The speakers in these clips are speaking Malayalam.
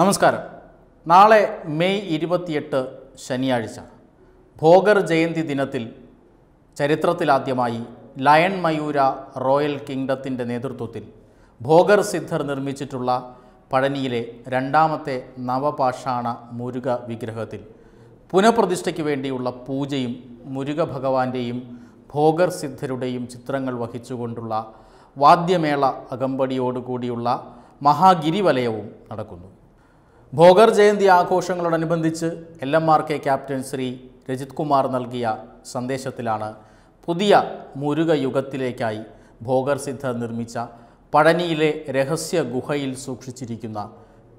നമസ്കാരം നാളെ മെയ് ഇരുപത്തിയെട്ട് ശനിയാഴ്ച ഭോഗർ ജയന്തി ദിനത്തിൽ ചരിത്രത്തിലാദ്യമായി ലയൺ മയൂര റോയൽ കിങ്ഡത്തിൻ്റെ നേതൃത്വത്തിൽ ഭോഗർ സിദ്ധർ നിർമ്മിച്ചിട്ടുള്ള പഴനിയിലെ രണ്ടാമത്തെ നവപാഷാണ മുരുക വിഗ്രഹത്തിൽ പുനഃപ്രതിഷ്ഠയ്ക്ക് വേണ്ടിയുള്ള പൂജയും മുരുക ഭഗവാന്റെയും ഭോഗർ സിദ്ധരുടെയും ചിത്രങ്ങൾ വഹിച്ചുകൊണ്ടുള്ള വാദ്യമേള അകമ്പടിയോടുകൂടിയുള്ള മഹാഗിരിവലയവും നടക്കുന്നു ഭോഗർ ജയന്തി ആഘോഷങ്ങളോടനുബന്ധിച്ച് L M R K captain Shri Rajith Kumar നൽകിയ സന്ദേശത്തിലാണ് പുതിയ മുരുക യുഗത്തിലേക്കായി ഭോഗർ സിദ്ധ നിർമ്മിച്ച പഴനിയിലെ രഹസ്യ ഗുഹയിൽ സൂക്ഷിച്ചിരിക്കുന്ന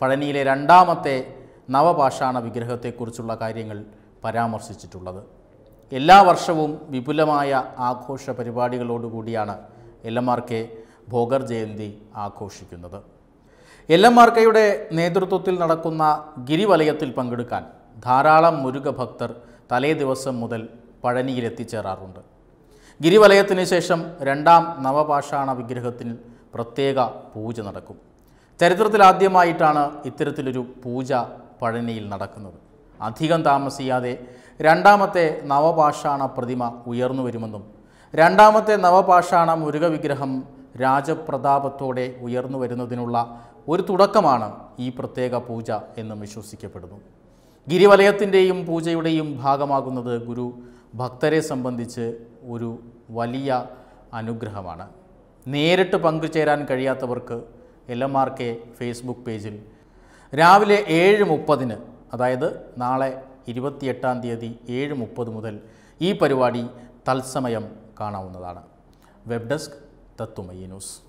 പഴനിയിലെ രണ്ടാമത്തെ നവപാഷാണ വിഗ്രഹത്തെക്കുറിച്ചുള്ള കാര്യങ്ങൾ പരാമർശിച്ചിട്ടുള്ളത് എല്ലാ വർഷവും വിപുലമായ ആഘോഷ പരിപാടികളോടുകൂടിയാണ് L M R K Bhogar Jayanti ആഘോഷിക്കുന്നത് എൽ എം ആർക്കയുടെ നേതൃത്വത്തിൽ നടക്കുന്ന ഗിരിവലയത്തിൽ പങ്കെടുക്കാൻ ധാരാളം മുരുക ഭക്തർ തലേ ദിവസം മുതൽ പഴനിയിലെത്തിച്ചേറാറുണ്ട് ഗിരിവലയത്തിന് ശേഷം രണ്ടാം നവപാഷാണ വിഗ്രഹത്തിൽ പ്രത്യേക പൂജ നടക്കും ചരിത്രത്തിലാദ്യമായിട്ടാണ് ഇത്തരത്തിലൊരു പൂജ പഴനിയിൽ നടക്കുന്നത് അധികം താമസിയാതെ രണ്ടാമത്തെ നവപാഷാണ പ്രതിമ ഉയർന്നു വരുമെന്നും രണ്ടാമത്തെ നവപാഷാണ മുരുക വിഗ്രഹം രാജപ്രതാപത്തോടെ ഉയർന്നു വരുന്നതിനുള്ള ഒരു തുടക്കമാണ് ഈ പ്രത്യേക പൂജ എന്നും വിശ്വസിക്കപ്പെടുന്നു ഗിരിവലയത്തിൻ്റെയും പൂജയുടെയും ഭാഗമാകുന്നത് ഗുരു ഭക്തരെ സംബന്ധിച്ച് ഒരു വലിയ അനുഗ്രഹമാണ് നേരിട്ട് പങ്കുചേരാൻ കഴിയാത്തവർക്ക് L M R K Facebook പേജിൽ രാവിലെ ഏഴ് മുപ്പതിന് അതായത് നാളെ ഇരുപത്തിയെട്ടാം തീയതി ഏഴ് മുപ്പത് മുതൽ ഈ പരിപാടി തത്സമയം കാണാവുന്നതാണ് വെബ് ഡെസ്ക് تتمينوس